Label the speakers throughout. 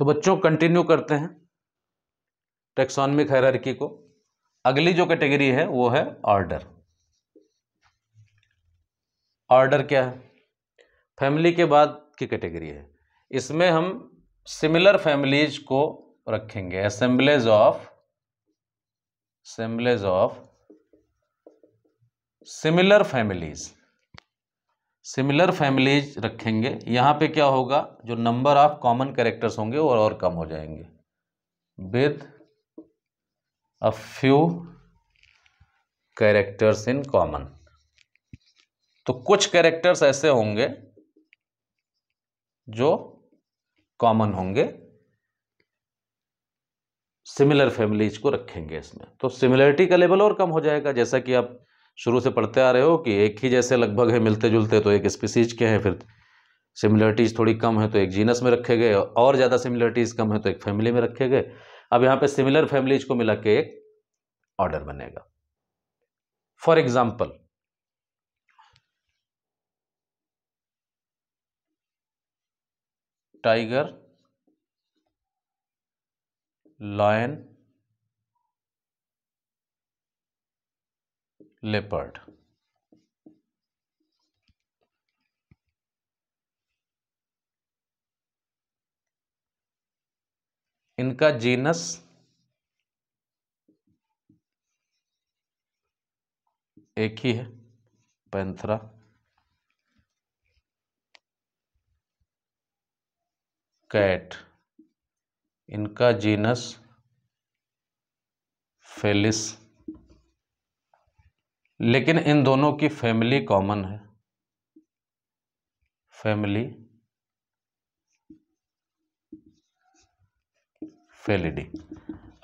Speaker 1: तो बच्चों कंटिन्यू करते हैं टेक्सोनमिक हैरारकी को अगली जो कैटेगरी है वो है ऑर्डर ऑर्डर क्या है फैमिली के बाद की कैटेगरी है इसमें हम सिमिलर फैमिलीज को रखेंगे assemblage of assemblage of similar families similar families रखेंगे यहाँ पे क्या होगा जो नंबर ऑफ कॉमन कैरेक्टर्स होंगे वो और कम हो जाएंगे with a few characters in common तो कुछ कैरेक्टर्स ऐसे होंगे जो कॉमन होंगे सिमिलर फैमिलीज को रखेंगे इसमें तो सिमिलरिटी का लेवल और कम हो जाएगा जैसा कि आप शुरू से पढ़ते आ रहे हो कि एक ही जैसे लगभग है मिलते जुलते तो एक स्पीसीज के हैं फिर सिमिलरिटीज़ थोड़ी कम है तो एक जीनस में रखे गए और ज़्यादा सिमिलरिटीज़ कम है तो एक फैमिली में रखे गए अब यहाँ पे सिमिलर फैमिलीज को मिला के एक ऑर्डर बनेगा for example tiger lion leopard इनका जीनस एक ही है पैंथरा कैट इनका जीनस फेलिस लेकिन इन दोनों की फैमिली कॉमन है फैमिली फेलिडी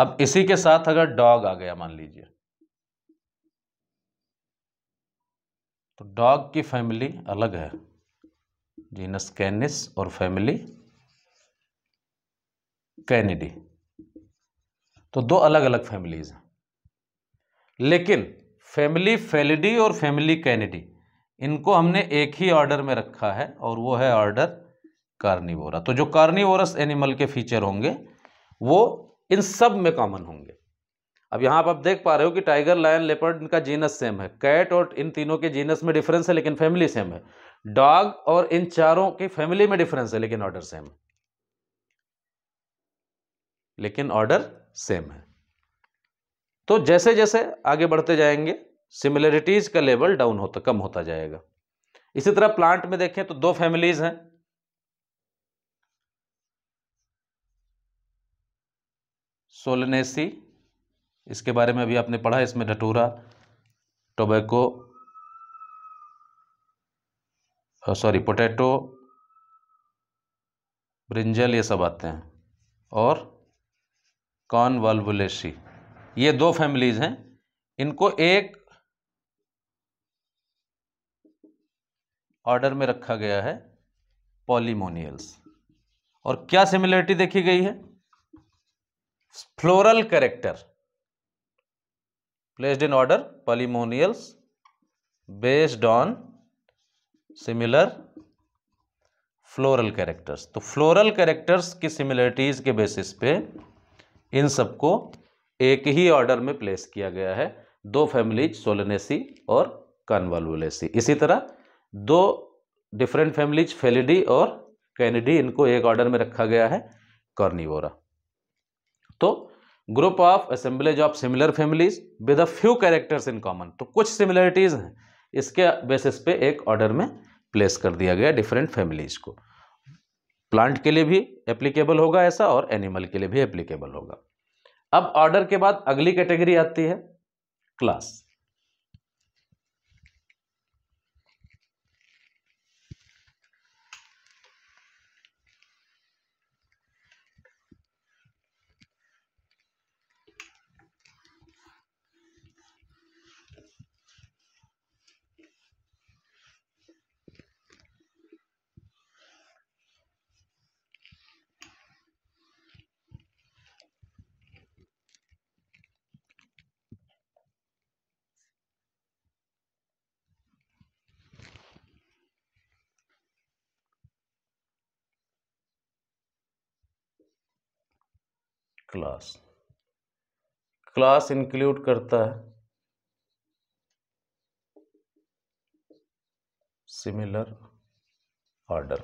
Speaker 1: अब इसी के साथ अगर डॉग आ गया मान लीजिए तो डॉग की फैमिली अलग है जीनस कैनिस और फैमिली कैनिडी तो दो अलग अलग फैमिलीज हैं लेकिन फैमिली फेलिडी और फैमिली कैनिडी इनको हमने एक ही ऑर्डर में रखा है और वो है ऑर्डर कार्निवोरा तो जो कार्निवोरस एनिमल के फीचर होंगे वो इन सब में कॉमन होंगे अब यहाँ आप, आप देख पा रहे हो कि टाइगर लायन लेपर्ड इनका जीनस सेम है कैट और इन तीनों के जीनस में डिफरेंस है लेकिन फैमिली सेम है डॉग और इन चारों की फैमिली में डिफरेंस है लेकिन ऑर्डर सेम है लेकिन ऑर्डर सेम है तो जैसे जैसे आगे बढ़ते जाएंगे सिमिलरिटीज़ का लेवल डाउन होता कम होता जाएगा इसी तरह प्लांट में देखें तो दो फैमिलीज हैं सोलनेसी इसके बारे में अभी आपने पढ़ा इसमें datura tobacco sorry potato brinjal ये सब आते हैं और कॉन वाल्वुलेसी ये दो फैमिलीज हैं इनको एक ऑर्डर में रखा गया है पॉलीमोनियल्स और क्या सिमिलरिटी देखी गई है floral character placed in order Polemoniales based on similar floral characters तो फ्लोरल कैरेक्टर्स की सिमिलरिटीज के बेसिस पे इन सबको एक ही ऑर्डर में प्लेस किया गया है दो फैमिलीज सोलनेसी और कन्वालुलेसी इसी तरह दो डिफरेंट फैमिलीज फेलिडी और कैनिडी इनको एक ऑर्डर में रखा गया है कॉर्निवोरा तो group of assemblage of similar families with a few characters in common तो कुछ सिमिलरिटीज़ हैं इसके बेसिस पे एक ऑर्डर में प्लेस कर दिया गया डिफरेंट फैमिलीज को प्लांट के लिए भी एप्लीकेबल होगा ऐसा और एनिमल के लिए भी एप्लीकेबल होगा अब ऑर्डर के बाद अगली कैटेगरी आती है क्लास क्लास क्लास इंक्लूड करता है सिमिलर ऑर्डर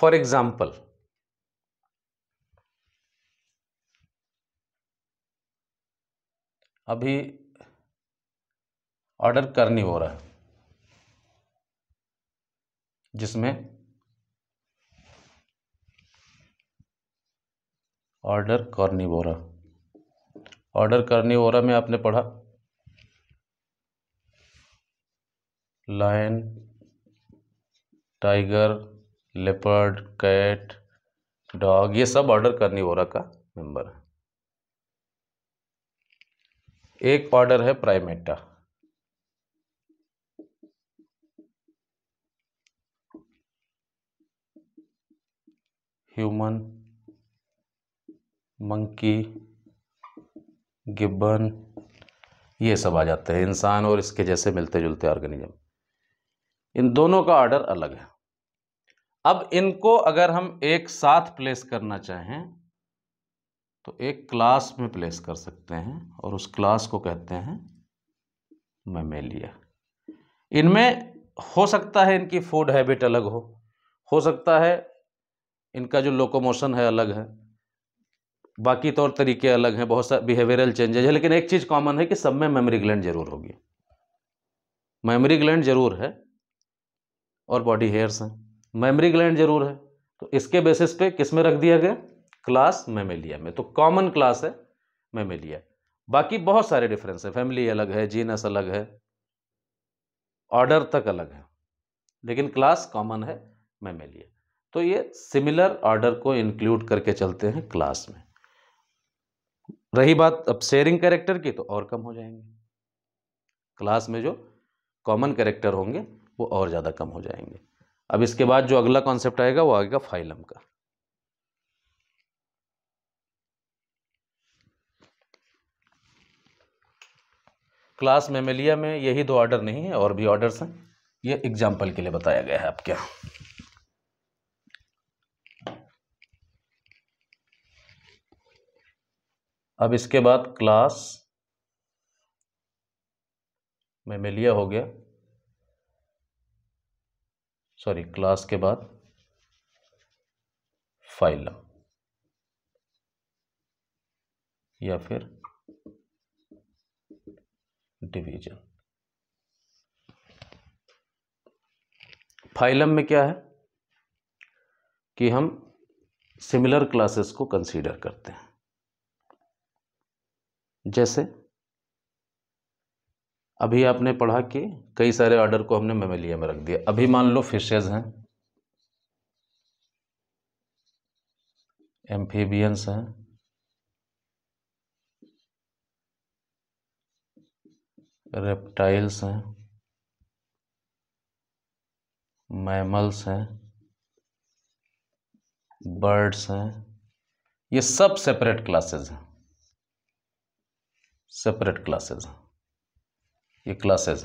Speaker 1: फॉर एग्जाम्पल अभी ऑर्डर करनी हो रहा है जिसमें ऑर्डर कॉर्निवोरा ऑर्डर कॉर्निवोरा में आपने पढ़ा lion tiger leopard cat dog ये सब ऑर्डर कॉर्निवोरा का मेंबर है एक ऑर्डर है प्राइमेटा ह्यूमन मंकी गिब्बन ये सब आ जाते हैं इंसान और इसके जैसे मिलते जुलते ऑर्गेनिज्म इन दोनों का ऑर्डर अलग है अब इनको अगर हम एक साथ प्लेस करना चाहें तो एक क्लास में प्लेस कर सकते हैं और उस क्लास को कहते हैं मैमेलिया इनमें हो सकता है इनकी फूड हैबिट अलग हो हो सकता है इनका जो लोकोमोशन है अलग है बाकी तौर तो तरीके अलग हैं बहुत सारे बिहेवियरल चेंजेज है लेकिन एक चीज़ कॉमन है कि सब में मेमोरी ग्लैंड जरूर होगी मेमोरी ग्लैंड जरूर है और बॉडी हेयर्स हैं मेमोरी ग्लैंड जरूर है तो इसके बेसिस पे किस में रख दिया गया क्लास मेमेलिया में तो कॉमन क्लास है मेमेलिया बाकी बहुत सारे डिफरेंस है फैमिली अलग है जीनस अलग है ऑर्डर तक अलग है लेकिन क्लास कॉमन है मेमेलिया तो ये सिमिलर ऑर्डर को इंक्लूड करके चलते हैं क्लास में रही बात अब शेयरिंग कैरेक्टर की तो और कम हो जाएंगे क्लास में जो कॉमन कैरेक्टर होंगे वो और ज़्यादा कम हो जाएंगे अब इसके बाद जो अगला कॉन्सेप्ट आएगा वो आएगा फाइलम का क्लास मेमेलिया में यही दो ऑर्डर नहीं है और भी ऑर्डर्स हैं ये एग्जाम्पल के लिए बताया गया है आपके यहाँ अब इसके बाद क्लास मेमेलिया हो गया सॉरी क्लास के बाद फाइलम या फिर डिवीजन फाइलम में क्या है कि हम सिमिलर क्लासेस को कंसीडर करते हैं जैसे अभी आपने पढ़ा कि कई सारे ऑर्डर को हमने मेमेलिया में रख दिया अभी मान लो फिशेज हैं एम्फीबियंस हैं रेप्टाइल्स हैं मैमल्स हैं बर्ड्स हैं ये सब सेपरेट क्लासेस हैं सेपरेट क्लासेस ये क्लासेस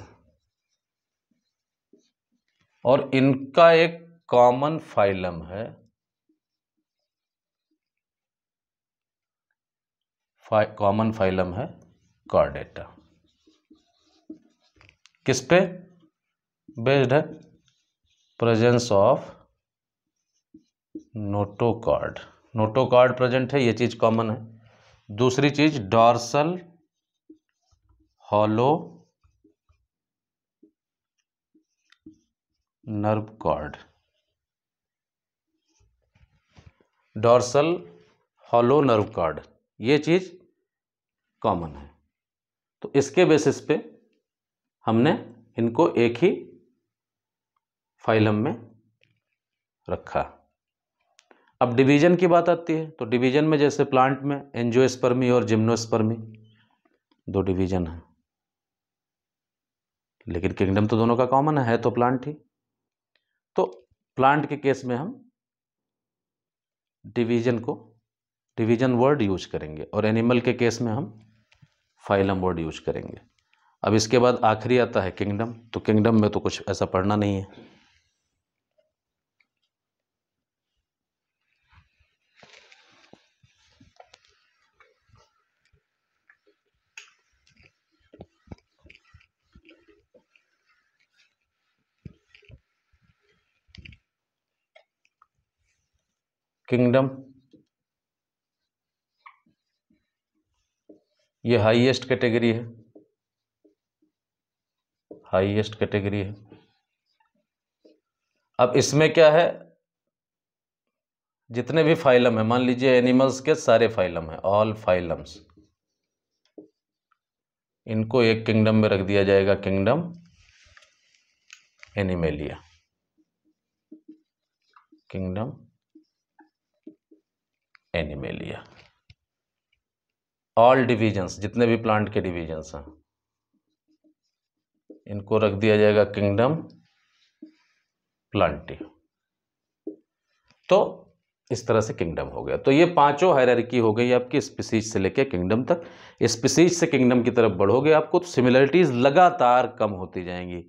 Speaker 1: और इनका एक कॉमन फाइलम है कॉमन फाइलम है कॉर्डेटा किस पे बेस्ड है presence of notochord notochord present है ये चीज़ कॉमन है दूसरी चीज़ dorsal hollow nerve cord dorsal hollow nerve cord ये चीज़ कॉमन है तो इसके बेसिस पे हमने इनको एक ही फाइलम में रखा अब डिवीजन की बात आती है तो डिवीजन में जैसे प्लांट में एंजियोस्पर्मी और जिम्नोस्पर्मी दो डिवीजन है लेकिन किंगडम तो दोनों का कॉमन है तो प्लांट ही तो प्लांट के केस में हम डिवीजन को डिवीजन वर्ड यूज करेंगे और एनिमल के केस में हम फाइलम वर्ड यूज करेंगे अब इसके बाद आखिरी आता है किंगडम तो किंगडम में तो कुछ ऐसा पढ़ना नहीं है किंगडम ये हाईएस्ट कैटेगरी है हाईएस्ट कैटेगरी है अब इसमें क्या है जितने भी फाइलम है मान लीजिए एनिमल्स के सारे फाइलम है ऑल फाइलम्स इनको एक किंगडम में रख दिया जाएगा kingdom Animalia kingdom Animalia all divisions जितने भी प्लांट के डिवीजन्स हैं इनको रख दिया जाएगा किंगडम प्लांटी तो इस तरह से किंगडम हो गया तो ये पांचों हायरार्की हो गई आपकी स्पीसीज से लेके किंगडम तक स्पीसीज से किंगडम की तरफ बढ़ोगे आपको तो सिमिलरिटीज़ लगातार कम होती जाएंगी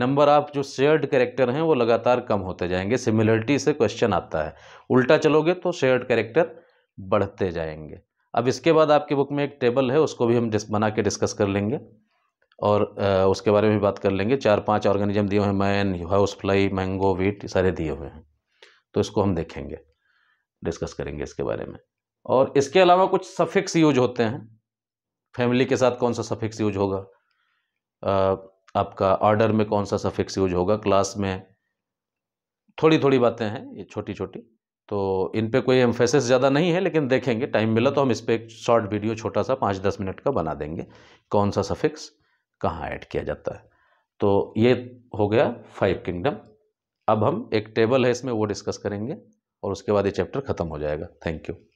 Speaker 1: नंबर आप जो शेयर्ड कैरेक्टर हैं वो लगातार कम होते जाएंगे सिमिलरिटी से क्वेश्चन आता है उल्टा चलोगे तो शेयर्ड कैरेक्टर बढ़ते जाएंगे अब इसके बाद आपके बुक में एक टेबल है उसको भी हम बना के डिस्कस कर लेंगे और उसके बारे में भी बात कर लेंगे चार पांच ऑर्गेनिज्म दिए हुए हैं man house fly mango wheat सारे दिए हुए हैं तो इसको हम देखेंगे डिस्कस करेंगे इसके बारे में और इसके अलावा कुछ सफिक्स यूज होते हैं फैमिली के साथ कौन सा सफिक्स यूज होगा आपका ऑर्डर में कौन सा सफिक्स यूज होगा क्लास में थोड़ी थोड़ी बातें हैं ये छोटी छोटी तो इन पे कोई एम्फेसिस ज़्यादा नहीं है लेकिन देखेंगे टाइम मिला तो हम इस पर एक शॉर्ट वीडियो छोटा सा पाँच दस मिनट का बना देंगे कौन सा सफिक्स कहाँ ऐड किया जाता है तो ये हो गया फाइव किंगडम अब हम एक टेबल है इसमें वो डिस्कस करेंगे और उसके बाद ये चैप्टर ख़त्म हो जाएगा थैंक यू